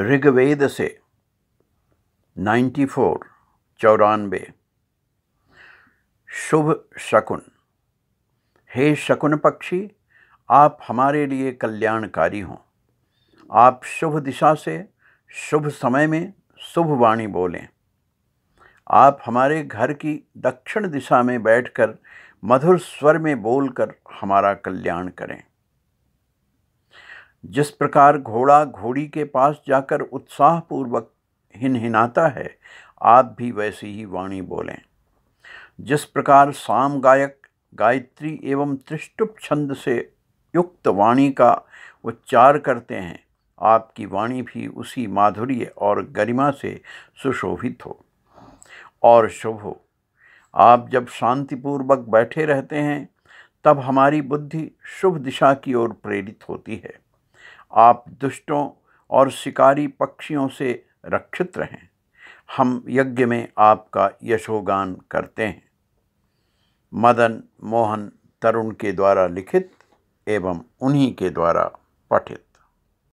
ऋग्वेद से 94 फोर चौरानबे शुभ शकुन हे शकुन पक्षी आप हमारे लिए कल्याणकारी हों आप शुभ दिशा से शुभ समय में शुभ वाणी बोलें आप हमारे घर की दक्षिण दिशा में बैठकर मधुर स्वर में बोलकर हमारा कल्याण करें जिस प्रकार घोड़ा घोड़ी के पास जाकर उत्साहपूर्वक हिनहिनाता है आप भी वैसी ही वाणी बोलें जिस प्रकार साम गायक गायत्री एवं त्रिष्टुप छंद से युक्त वाणी का उच्चार करते हैं आपकी वाणी भी उसी माधुर्य और गरिमा से सुशोभित हो और शुभ हो आप जब शांतिपूर्वक बैठे रहते हैं तब हमारी बुद्धि शुभ दिशा की ओर प्रेरित होती है आप दुष्टों और शिकारी पक्षियों से रक्षित रहें हम यज्ञ में आपका यशोगान करते हैं मदन मोहन तरुण के द्वारा लिखित एवं उन्हीं के द्वारा पठित